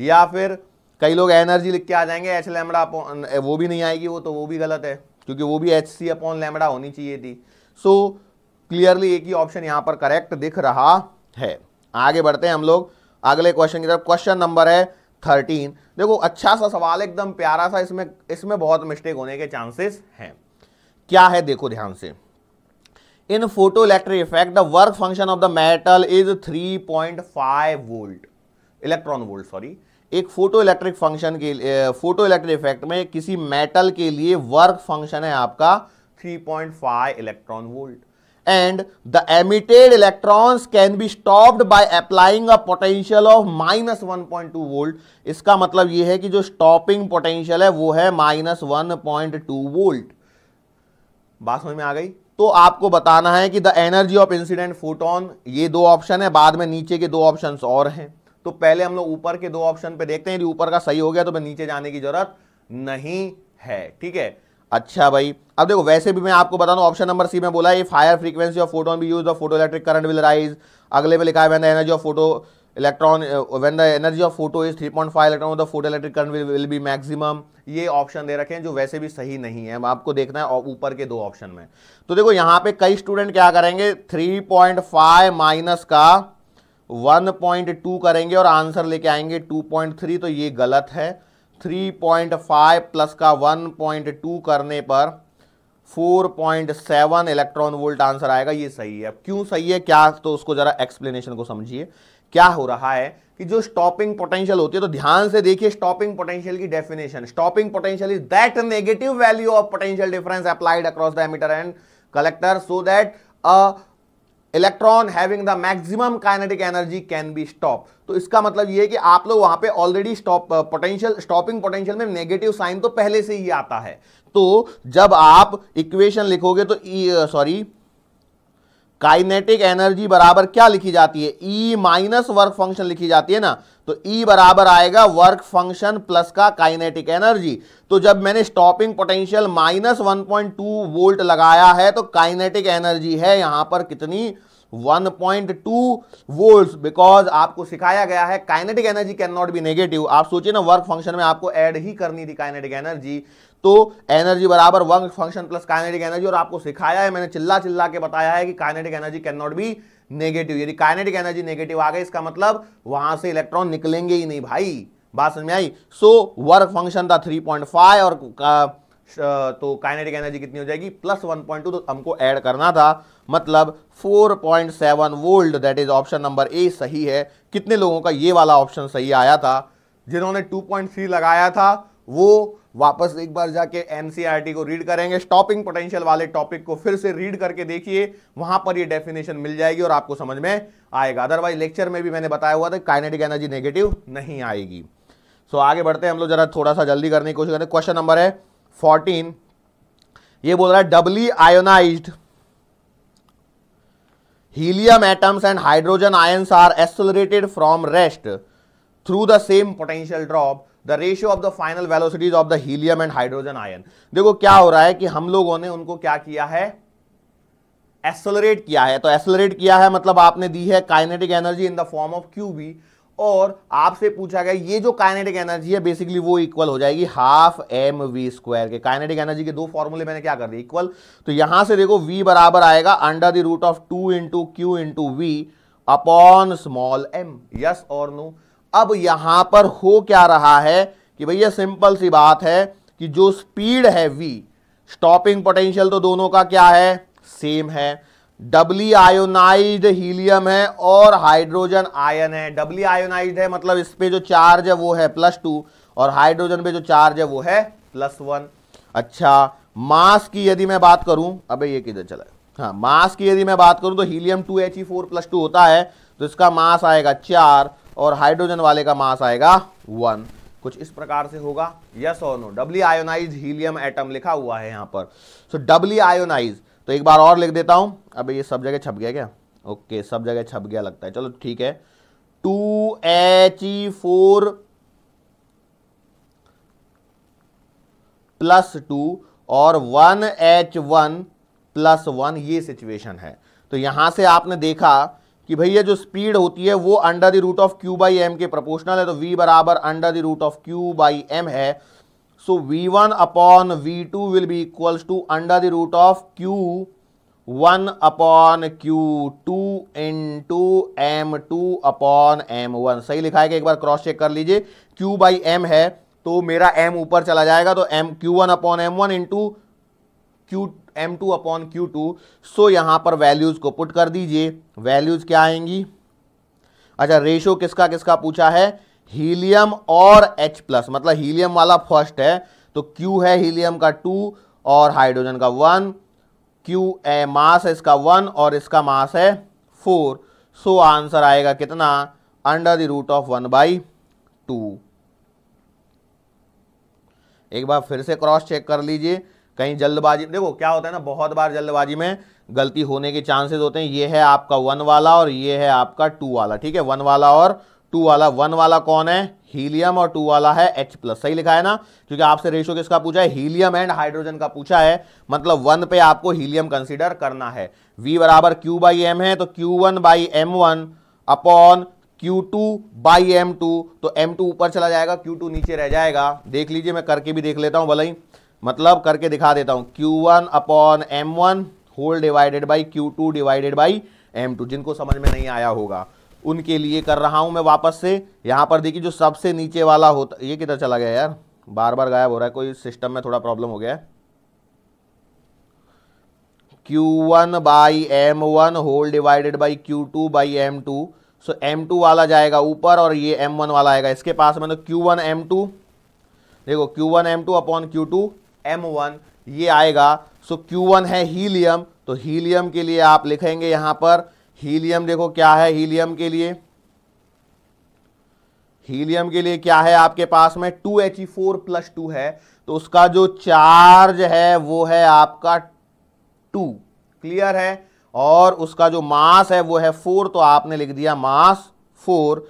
या फिर कई लोग एनर्जी लिख के आ जाएंगे एच लेमड़ा वो भी नहीं आएगी वो तो वो भी गलत है क्योंकि वो भी एच सी अपॉन लेमड़ा होनी चाहिए थी सो क्लियरली एक ही ऑप्शन यहाँ पर करेक्ट दिख रहा है आगे बढ़ते हैं हम लोग अगले क्वेश्चन की तरफ क्वेश्चन नंबर है थर्टीन देखो अच्छा सा सवाल एकदम प्यारा सा इसमें इसमें बहुत मिस्टेक होने के चांसेस हैं क्या है देखो ध्यान से इन photo electric effect the work function of the metal is 3.5 volt electron volt sorry एक फोटो इलेक्ट्रिक फंक्शन के फोटो इलेक्ट्रिक इफेक्ट में किसी मेटल के लिए वर्क फंक्शन है आपका 3.5 electron volt and the emitted electrons can be stopped by applying a potential of minus one point two volt इसका मतलब यह है कि जो स्टॉपिंग पोटेंशियल है वो है minus one point two volt बात समझ में आ गई तो आपको बताना है कि the energy of incident photon ये दो ऑप्शन है बाद में नीचे के दो ऑप्शंस और हैं तो पहले हम लोग ऊपर के दो ऑप्शन पे देखते हैं यदि ऊपर का सही हो गया तो मैं नीचे जाने की जरूरत नहीं है ठीक है अच्छा भाई अब देखो वैसे भी मैं आपको बता दूं ऑप्शन नंबर सी में बोला ये हायर फ्रीक्वेंसी ऑफ फोटोन भी use of photo electric current will rise अगले में लिखा है energy of photo electron when the energy of photo is 3.5 point five electron the photo electric current will be maximum ये option दे रखे हैं जो वैसे भी सही नहीं है आपको देखना है ऊपर के दो ऑप्शन में तो देखो यहाँ पे कई स्टूडेंट क्या करेंगे 3.5 माइनस का 1.2 करेंगे और आंसर लेके आएंगे 2.3 तो ये गलत है 3.5 प्लस का 1.2 करने पर 4.7 इलेक्ट्रॉन वोल्ट आंसर आएगा ये सही है क्यों सही है क्या तो उसको जरा एक्सप्लेनेशन को समझिए क्या हो रहा है कि जो स्टॉपिंग पोटेंशियल होती है तो ध्यान से देखिए स्टॉपिंग पोटेंशियल की definition stopping potential is that negative value of potential difference applied across the emitter and collector so that a electron having the maximum kinetic energy can be stop तो इसका मतलब यह है कि आप लोग वहां पे already stop potential stopping potential में नेगेटिव साइन तो पहले से ही आता है तो जब आप इक्वेशन लिखोगे तो sorry e, uh, kinetic energy बराबर क्या लिखी जाती है ई माइनस वर्क फंक्शन लिखी जाती है ना तो ई e बराबर आएगा वर्क फंक्शन प्लस का काइनेटिक एनर्जी तो जब मैंने stopping potential minus one point two volt लगाया है तो काइनेटिक एनर्जी है यहां पर कितनी 1.2 वोल्ट्स बिकॉज आपको सिखाया गया है kinetic energy can not be negative आप सोचिए ना वर्क फंक्शन में आपको ऐड ही करनी थी काइनेटिक एनर्जी तो एनर्जी बराबर work function plus kinetic energy और आपको सिखाया है मैंने चिल्ला चिल्ला के बताया है कि kinetic energy can not be negative यदि काइनेटिक एनर्जी नेगेटिव आ गई इसका मतलब वहां से इलेक्ट्रॉन निकलेंगे ही नहीं भाई बात समझ में आई सो वर्क फंक्शन था 3.5 और uh, तो काइनेटिक एनर्जी कितनी हो जाएगी प्लस 1.2 तो हमको ऐड करना था मतलब 4.7 volt that is option number A सही है कितने लोगों का ये वाला ऑप्शन सही आया था जिन्होंने 2.3 लगाया था वो वापस एक बार जाके एनसीईआरटी e को रीड करेंगे स्टॉपिंग पोटेंशियल वाले टॉपिक को फिर से रीड करके देखिए वहां पर ये डेफिनेशन मिल जाएगी और आपको समझ में आएगा अदरवाइज लेक्चर में भी मैंने बताया हुआ था काइनेटिक एनर्जी नेगेटिव नहीं आएगी सो so, आगे बढ़ते हैं हम लोग जरा थोड़ा सा जल्दी करने की कोशिश करें क्वेश्चन नंबर है फोर्टीन ये बोल रहा है doubly ionize helium atoms and hydrogen ions are accelerated from rest through the same potential drop the ratio of the final velocities of the helium and hydrogen ion देखो क्या हो रहा है कि हम लोगों ने उनको क्या किया है एक्सलरेट किया है तो एक्सलरेट किया है मतलब आपने दी है kinetic energy in the form of Q B और आपसे पूछा गया ये जो काइनेटिक एनर्जी है बेसिकली वो इक्वल हो जाएगी हाफ एम वी स्क्वायर के काइनेटिक एनर्जी के दो फॉर्मूले मैंने क्या कर दिए इक्वल तो यहां से देखो v बराबर आएगा under the root of two into Q into V upon small M yes और नो अब यहां पर हो क्या रहा है कि भैया सिंपल सी बात है कि जो स्पीड है वी स्टॉपिंग पोटेंशियल तो दोनों का क्या है सेम है डबली आयोनाइज हीलियम है और हाइड्रोजन आयन है डबली आयोनाइज है मतलब इस पे जो चार्ज है वो है प्लस टू और हाइड्रोजन पे जो चार्ज है वो है प्लस वन अच्छा मास की यदि मैं बात करूं अबे ये किधर चला हाँ मास की यदि मैं बात करूं तो helium two H E four plus two होता है तो इसका मास आएगा चार और हाइड्रोजन वाले का मास आएगा वन कुछ इस प्रकार से होगा यस और no doubly ionize helium atom लिखा हुआ है यहां पर सो डबली आयोनाइज तो एक बार और लिख देता हूं अब ये सब जगह छप गया क्या ओके सब जगह छप गया लगता है चलो ठीक है two H E four plus two और one H one plus one ये सिचुएशन है तो यहां से आपने देखा कि भैया जो स्पीड होती है वो under the root of Q by M के प्रोपोर्शनल है तो वी बराबर under the root of Q by M है so V one upon V two will be equals to under the root of Q one upon Q two into M two upon M one सही लिखा है कि एक बार cross check कर लीजिए Q by M है तो मेरा एम ऊपर चला जाएगा तो M Q one upon M one into Q M two upon Q two so यहां पर वैल्यूज़ को पुट कर दीजिए वैल्यूज़ क्या आएंगी अच्छा रेशो किसका किसका पूछा है हीलियम और H प्लस मतलब हीलियम वाला फर्स्ट है तो Q है हीलियम का टू और हाइड्रोजन का वन क्यू ए मास है इसका वन और इसका मास है फोर सो आंसर आएगा कितना under the root of one by two एक बार फिर से क्रॉस चेक कर लीजिए कहीं जल्दबाजी देखो क्या होता है ना बहुत बार जल्दबाजी में गलती होने के चांसेस होते हैं ये है आपका वन वाला और ये है आपका टू वाला ठीक है वन वाला और टू वाला वन वाला कौन है हीलियम और टू वाला है H प्लस सही लिखा है ना क्योंकि आपसे रेशो किसका पूछा है हीलियम एंड हाइड्रोजन का पूछा है मतलब वन पे आपको हीलियम कंसीडर करना है V बराबर Q बाई एम है तो Q1 one by M one upon Q two by M two तो एम टू ऊपर चला जाएगा क्यू टू नीचे रह जाएगा देख लीजिए मैं करके भी देख लेता हूँ भले ही मतलब करके दिखा देता हूँ Q one upon M one whole divided by Q two divided by M two जिनको समझ में नहीं आया होगा उनके लिए कर रहा हूँ मैं वापस से यहाँ पर देखिए जो सबसे नीचे वाला होता ये किधर चला गया यार बार बार गायब हो रहा है कोई सिस्टम में थोड़ा प्रॉब्लम हो गया है Q1 one by M one whole divided by Q two by M two so M two वाला जाएगा ऊपर और ये एम वन वाला आएगा इसके पास मतलब क्यू वन एम टू देखो Q one M two upon Q two M one ये आएगा सो क्यू वन है हीलियम तो हीलियम के लिए आप लिखेंगे यहाँ पर हीलियम देखो क्या है हीलियम के लिए हीलियम के लिए क्या है आपके पास में two H E four plus two है तो उसका जो चार्ज है वो है आपका टू क्लियर है और उसका जो मास है वो है फोर तो आपने लिख दिया मास फोर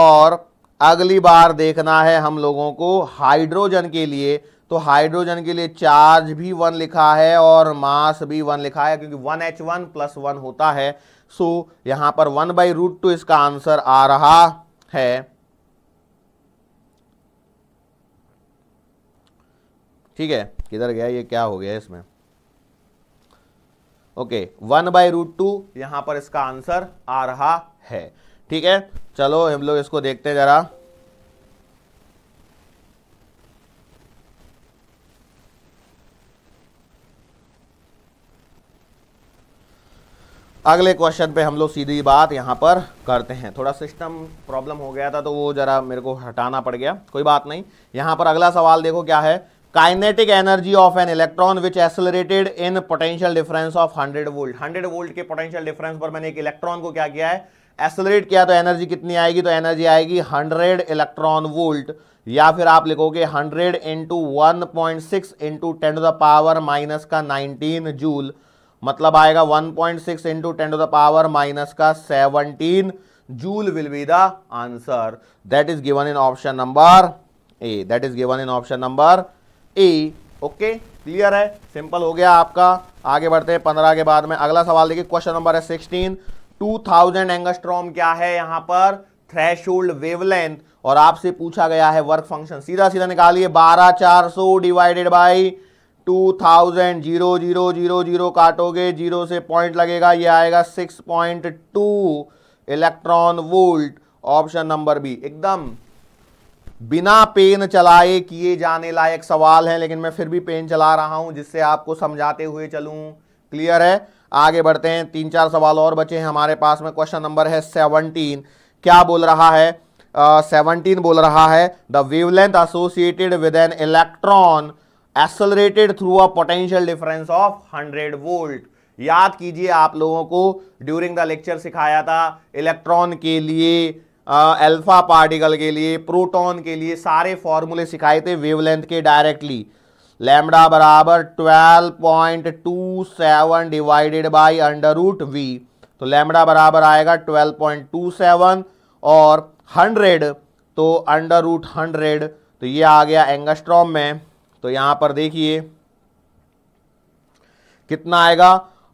और अगली बार देखना है हम लोगों को हाइड्रोजन के लिए तो हाइड्रोजन के लिए चार्ज भी वन लिखा है और मास भी वन लिखा है क्योंकि one H one plus one होता है सो यहां पर वन बाई रूट टू इसका आंसर आ रहा है ठीक है किधर गया ये क्या हो गया इसमें okay one by root two यहां पर इसका आंसर आ रहा है ठीक है चलो हम लोग इसको देखते हैं जरा अगले क्वेश्चन पे हम लोग सीधी बात यहाँ पर करते हैं थोड़ा सिस्टम प्रॉब्लम हो गया था तो वो ज़रा मेरे को हटाना पड़ गया कोई बात नहीं यहाँ पर अगला सवाल देखो क्या है kinetic energy of an electron which accelerated in potential difference of hundred volt hundred volt के पोटेंशियल डिफरेंस पर मैंने एक इलेक्ट्रॉन को क्या किया है एसलरेट किया तो एनर्जी कितनी आएगी तो एनर्जी आएगी हंड्रेड इलेक्ट्रॉन वोल्ट या फिर आप लिखोगे hundred into one point six into ten the power minus का नाइनटीन जूल मतलब आएगा 1.6 point six into ten to the power minus का 17 joule will be the answer that is given in option number A that is given in option number A okay clear है simple हो गया आपका आगे बढ़ते हैं पंद्रह के बाद में अगला सवाल देखिए क्वेश्चन नंबर है 16 टू थाउजेंड एंगस्ट्रॉम क्या है यहां पर थ्रेश होल्ड वेवलेंथ और आपसे पूछा गया है वर्क फंक्शन सीधा सीधा निकालिए बारह चार सौ divided by two thousand zero zero zero zero काटोगे जीरो से पॉइंट लगेगा ये आएगा six point two electron volt option number B एकदम बिना पेन चलाए किए जाने लायक सवाल है लेकिन मैं फिर भी पेन चला रहा हूं जिससे आपको समझाते हुए चलूं क्लियर है आगे बढ़ते हैं तीन चार सवाल और बचे हैं हमारे पास में क्वेश्चन नंबर है सेवनटीन क्या बोल रहा है सेवनटीन uh, बोल रहा है the wavelength associated with an electron accelerated through a potential difference of 100 volt याद कीजिए आप लोगों को ड्यूरिंग द लेक्चर सिखाया था इलेक्ट्रॉन के लिए अल्फा पार्टिकल के लिए प्रोटॉन के लिए सारे फॉर्मूले सिखाए थे वेवलेंथ के डायरेक्टली लैमडा बराबर 12.27 divided by under root V तो लैमडा बराबर आएगा 12.27 और 100 तो अंडर रूट हंड्रेड तो ये आ गया एंगस्ट्रॉम में तो यहां पर देखिए कितना आएगा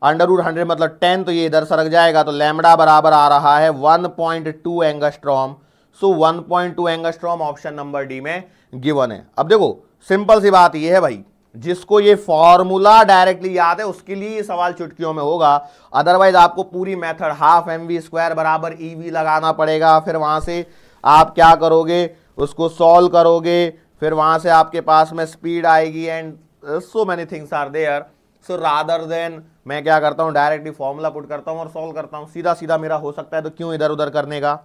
अंडर रूट हंड्रेड मतलब टेन तो ये इधर सरक जाएगा तो लैमडा बराबर आ रहा है one point two angstrom so one point two angstrom option number D में गिवन है अब देखो सिंपल सी बात यह है भाई जिसको ये फॉर्मूला डायरेक्टली याद है उसके लिए सवाल चुटकियों में होगा अदरवाइज आपको पूरी method half M V square बराबर ई e वी लगाना पड़ेगा फिर वहां से आप क्या करोगे उसको सॉल्व करोगे फिर वहां से आपके पास में स्पीड आएगी and so many things are there so rather than मैं क्या करता हूँ डायरेक्टली फॉर्मूला पुट करता हूँ और सॉल्व करता हूँ सीधा सीधा मेरा हो सकता है तो क्यों इधर उधर करने का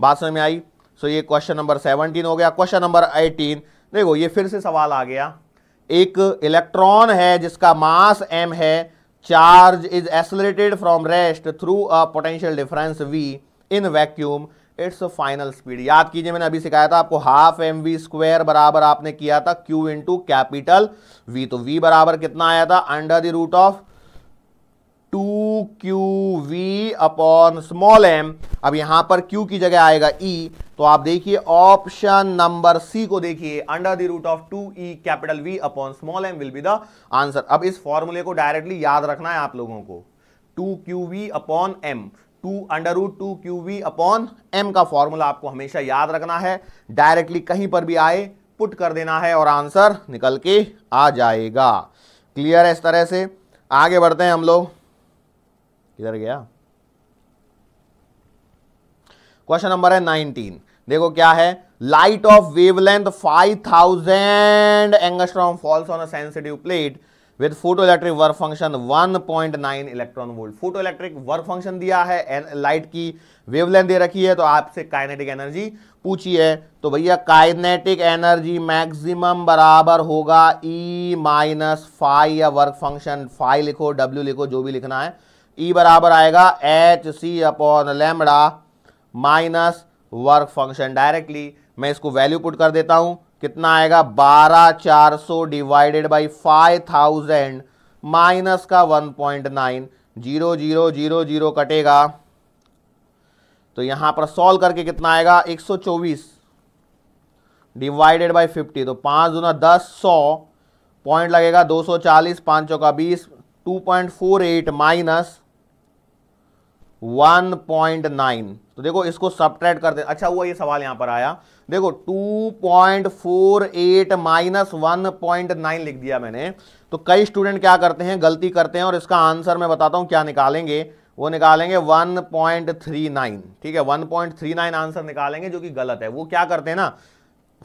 बात समझ में आई सो so, ये क्वेश्चन नंबर सेवनटीन हो गया क्वेश्चन नंबर एटीन देखो ये फिर से सवाल आ गया एक इलेक्ट्रॉन है जिसका मास एम है charge is accelerated from rest through a potential difference V in vacuum its final speed याद कीजिए मैंने अभी सिखाया था आपको हाफ एम वी स्क्वायर बराबर आपने किया था क्यू इंटू कैपिटल वी तो वी बराबर कितना आया था under the root of two Q V upon small M अब यहां पर क्यू की जगह आएगा ई e, तो आप देखिए ऑप्शन नंबर सी को देखिए under the root of two E capital V upon small M will be the answer अब इस फॉर्मूले को डायरेक्टली याद रखना है आप लोगों को two Q V upon M two under root two Q V upon M का फॉर्मूला आपको हमेशा याद रखना है डायरेक्टली कहीं पर भी आए पुट कर देना है और आंसर निकल के आ जाएगा क्लियर है इस तरह से आगे बढ़ते हैं हम लोग किधर गया क्वेश्चन नंबर है नाइनटीन देखो क्या है light of wavelength 5000 angstrom falls on a sensitive plate with photoelectric work function 1.9 electron volt photoelectric work function दिया है लाइट की वेवलेंथ दे रखी है तो आपसे काइनेटिक एनर्जी पूछी है तो भैया काइनेटिक एनर्जी मैक्सिमम बराबर होगा ई माइनस फाइव या वर्क फंक्शन फाइव लिखो डब्ल्यू लिखो जो भी लिखना है ई e बराबर आएगा H C upon lambda minus work function directly मैं इसको वैल्यू पुट कर देता हूं कितना आएगा बारह चार divided by five thousand minus का one point nine zero zero zero zero कटेगा तो यहां पर सॉल्व करके कितना आएगा एक सौ चौबीस डिवाइडेड बाई फिफ्टी तो पांच दुना दस सौ पॉइंट लगेगा दो सौ चालीस पांचों का बीस two point four eight minus 1.9 तो देखो इसको सब्ट्रैक्ट कर दे अच्छा हुआ ये सवाल यहां पर आया देखो 2.48 माइनस 1.9 लिख दिया मैंने तो कई स्टूडेंट क्या करते हैं गलती करते हैं और इसका आंसर मैं बताता हूं क्या निकालेंगे वो निकालेंगे 1.39 ठीक है 1.39 आंसर निकालेंगे जो कि गलत है वो क्या करते हैं ना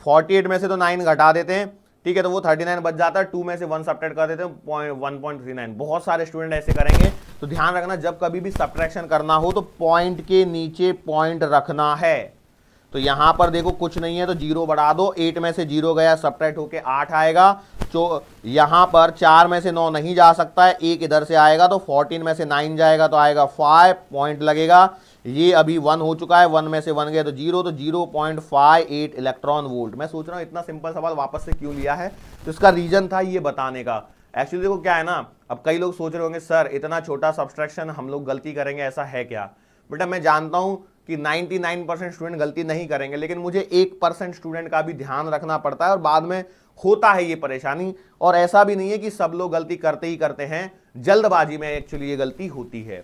48 में से तो 9 घटा देते हैं ठीक है तो वो 39 बच जाता है 2 में से 1 सब्ट्रैक्ट कर देते हैं 1.39 बहुत सारे स्टूडेंट ऐसे करेंगे तो ध्यान रखना जब कभी भी सब्ट्रैक्शन करना हो तो पॉइंट के नीचे पॉइंट रखना है तो यहां पर देखो कुछ नहीं है तो जीरो बढ़ा दो एट में से जीरो गया सब्ट्रैक्ट होके आठ आएगा जो यहां पर चार में से नौ नहीं जा सकता है एक इधर से आएगा तो फोर्टीन में से नाइन जाएगा तो आएगा फाइव पॉइंट लगेगा ये अभी वन हो चुका है वन में से वन गया तो जीरो तो zero point five eight electron volt मैं सोच रहा हूँ इतना सिंपल सवाल वापस से क्यों लिया है तो इसका रीजन था ये बताने का एक्चुअली देखो क्या है ना अब कई लोग सोच रहे होंगे सर इतना छोटा सब्सट्रैक्शन हम लोग गलती करेंगे ऐसा है क्या बेटा मैं जानता हूँ कि 99 परसेंट स्टूडेंट गलती नहीं करेंगे लेकिन मुझे एक परसेंट स्टूडेंट का भी ध्यान रखना पड़ता है और बाद में होता है ये परेशानी और ऐसा भी नहीं है कि सब लोग गलती करते ही करते हैं जल्दबाजी में एक्चुअली ये गलती होती है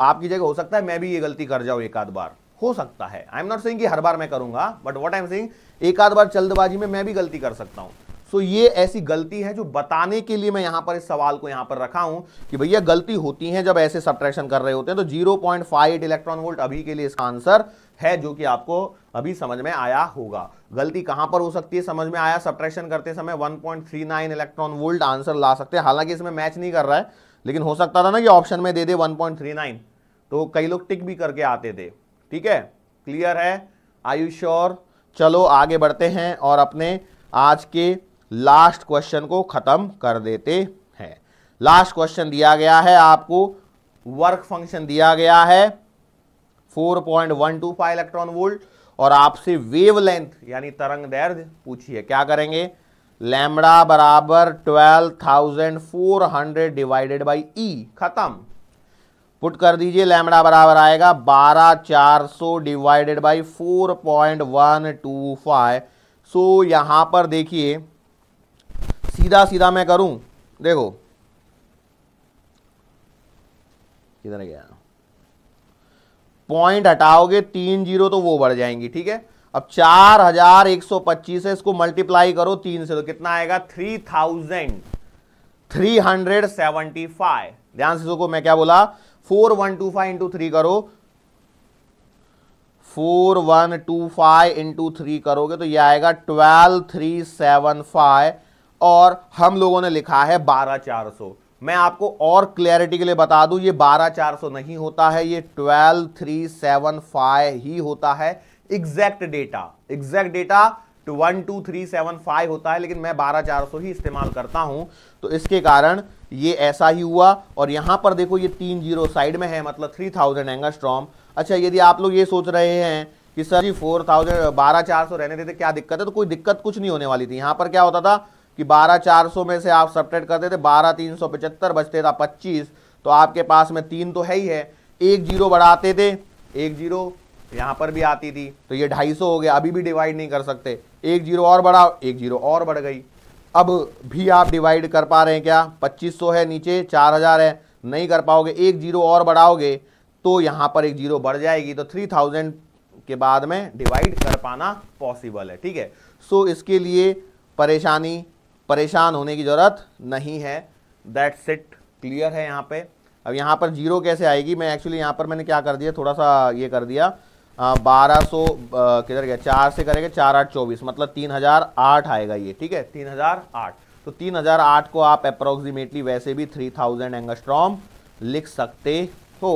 आपकी जगह हो सकता है मैं भी ये गलती कर जाऊँ एक आध बार हो सकता है आई एम नॉट सेइंग कि हर बार मैं करूंगा but what I am saying एक आध बार जल्दबाजी में मैं भी गलती कर सकता हूँ सो so, ये ऐसी गलती है जो बताने के लिए मैं यहां पर इस सवाल को यहां पर रखा हूं कि भैया गलती होती है जब ऐसे सब्ट्रैक्शन कर रहे होते हैं तो जीरो इलेक्ट्रॉन वोल्ट अभी के लिए इसका आंसर है जो कि आपको अभी समझ में आया होगा गलती कहां पर हो सकती है समझ में आया सब्ट्रैक्शन करते समय 1.39 इलेक्ट्रॉन वोल्ट आंसर ला सकते हैं हालांकि इसमें मैच नहीं कर रहा है लेकिन हो सकता था ना कि ऑप्शन में दे दे 1.39 तो कई लोग टिक भी करके आते थे ठीक है क्लियर है आयुष्योर चलो आगे बढ़ते हैं और अपने आज के लास्ट क्वेश्चन को ख़त्म कर देते हैं लास्ट क्वेश्चन दिया गया है आपको वर्क फंक्शन दिया गया है 4.125 इलेक्ट्रॉन वोल्ट और आपसे वेवलेंथ यानी तरंग दैर्घ्य पूछी है क्या करेंगे लैमड़ा बराबर 12,400 डिवाइडेड बाई ई खत्म पुट कर दीजिए लैमड़ा बराबर आएगा 12,400 डिवाइडेड बाई 4.125 सो यहां पर देखिए सीधा सीधा मैं करूं देखो किधर गया पॉइंट हटाओगे तीन जीरो तो वो बढ़ जाएंगी ठीक है अब चार हजार एक सौ पच्चीस है इसको मल्टीप्लाई करो तीन से तो कितना आएगा three thousand three hundred seventy five ध्यान से देखो मैं क्या बोला four one two five into three करो four one two five into three करोगे तो ये आएगा ट्वेल्व थ्री सेवन फाइव और हम लोगों ने लिखा है बारह चार सौ मैं आपको और क्लैरिटी के लिए बता दूं ये बारह चार सौ नहीं होता है ये ट्वेल्व थ्री सेवन फाइव ही होता है exact data exact data one two three seven five होता है लेकिन मैं बारह चार सौ ही इस्तेमाल करता हूं तो इसके कारण ये ऐसा ही हुआ और यहां पर देखो ये तीन जीरो साइड में है मतलब थ्री थाउजेंड एंगस्ट्रॉम अच्छा यदि आप लोग ये सोच रहे हैं कि सर जी फोर थाउजेंड बारह चार सौ रहने देते क्या दिक्कत है तो कोई दिक्कत कुछ नहीं होने वाली थी यहां पर क्या होता था कि बारह चार सौ में से आप सपरेट करते थे बारह तीन सौ पचहत्तर बचते था पच्चीस तो आपके पास में तीन तो है ही है एक जीरो बढ़ाते थे एक जीरो यहाँ पर भी आती थी तो ये ढाई सौ हो गया अभी भी डिवाइड नहीं कर सकते एक जीरो और बढ़ाओ एक जीरो और बढ़ गई अब भी आप डिवाइड कर पा रहे हैं क्या पच्चीस सौ है नीचे चार हज़ार है नहीं कर पाओगे एक जीरो और बढ़ाओगे तो यहाँ पर एक जीरो बढ़ जाएगी तो थ्री थाउजेंड के बाद में डिवाइड कर पाना पॉसिबल है ठीक है सो इसके लिए परेशानी परेशान होने की ज़रूरत नहीं है दैट सेट क्लियर है यहाँ पे अब यहाँ पर जीरो कैसे आएगी मैं एक्चुअली यहाँ पर मैंने क्या कर दिया थोड़ा सा ये कर दिया बारह सौ किधर गया चार से करेंगे चार आठ चौबीस मतलब तीन हज़ार आठ आएगा ये ठीक है तीन हज़ार आठ तो तीन हज़ार आठ को आप अप्रोक्सीमेटली वैसे भी थ्री थाउजेंड एंगस्ट्रॉम लिख सकते हो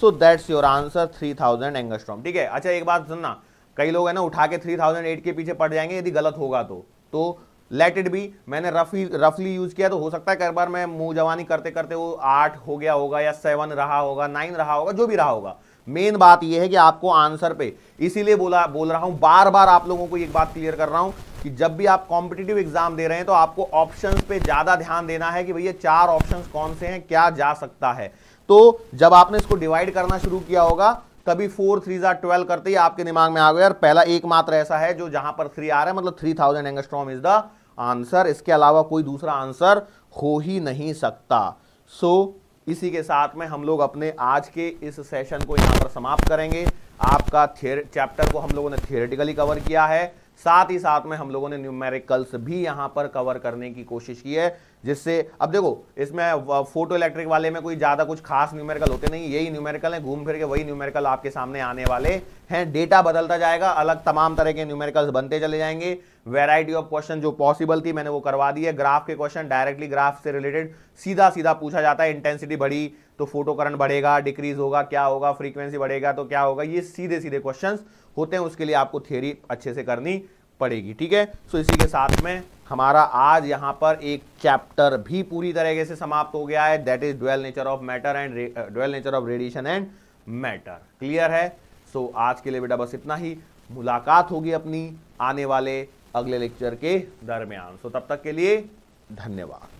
so that's your answer three thousand angstrom ठीक है अच्छा एक बात सुनना कई लोग है ना उठा के थ्री थाउजेंड एट के पीछे पड़ जाएंगे यदि गलत होगा तो, तो लेट इट बी मैंने रफली रफली यूज किया तो हो सकता है कई बार मैं मुंह जवानी करते करते वो आठ हो गया होगा या सेवन रहा होगा नाइन रहा होगा जो भी रहा होगा मेन बात यह है कि आपको आंसर पे इसीलिए बोला बोल रहा हूं बार बार आप लोगों को एक बात क्लियर कर रहा हूं कि जब भी आप कॉम्पिटेटिव एग्जाम दे रहे हैं तो आपको ऑप्शंस पे ज्यादा ध्यान देना है कि भैया चार ऑप्शंस कौन से हैं क्या जा सकता है तो जब आपने इसको डिवाइड करना शुरू किया होगा कभी फोर थ्री जार ट्वेल्व करते ही आपके दिमाग में आ गया यार पहला एकमात्र ऐसा है जो जहां पर थ्री आ रहा है मतलब three thousand angstrom is the answer इसके अलावा कोई दूसरा आंसर हो ही नहीं सकता सो so, इसी के साथ में हम लोग अपने आज के इस सेशन को यहाँ पर समाप्त करेंगे आपका चैप्टर को हम लोगों ने थियोरेटिकली कवर किया है साथ ही साथ में हम लोगों ने न्यूमेरिकल्स भी यहाँ पर कवर करने की कोशिश की है जिससे अब देखो इसमें फोटो इलेक्ट्रिक वाले में कोई ज़्यादा कुछ खास न्यूमेरिकल होते नहीं यही न्यूमेरिकल है घूम फिर के वही न्यूमेरिकल आपके सामने आने वाले हैं डेटा बदलता जाएगा अलग तमाम तरह के न्यूमेरिकल्स बनते चले जाएंगे वेराइटी ऑफ क्वेश्चन जो पॉसिबल थी मैंने वो करवा दी है ग्राफ के क्वेश्चन डायरेक्टली ग्राफ से रिलेटेड सीधा सीधा पूछा जाता है इंटेंसिटी बढ़ी तो फोटो करंट बढ़ेगा डिक्रीज होगा क्या होगा फ्रीक्वेंसी बढ़ेगा तो क्या होगा ये सीधे सीधे क्वेश्चन होते हैं उसके लिए आपको थियोरी अच्छे से करनी पड़ेगी ठीक है सो इसी के साथ में हमारा आज यहाँ पर एक चैप्टर भी पूरी तरीके से समाप्त हो गया है that is dual nature of matter and dual nature of radiation and matter clear है सो so, आज के लिए बेटा बस इतना ही मुलाकात होगी अपनी आने वाले अगले लेक्चर के दरमियान सो so, तब तक के लिए धन्यवाद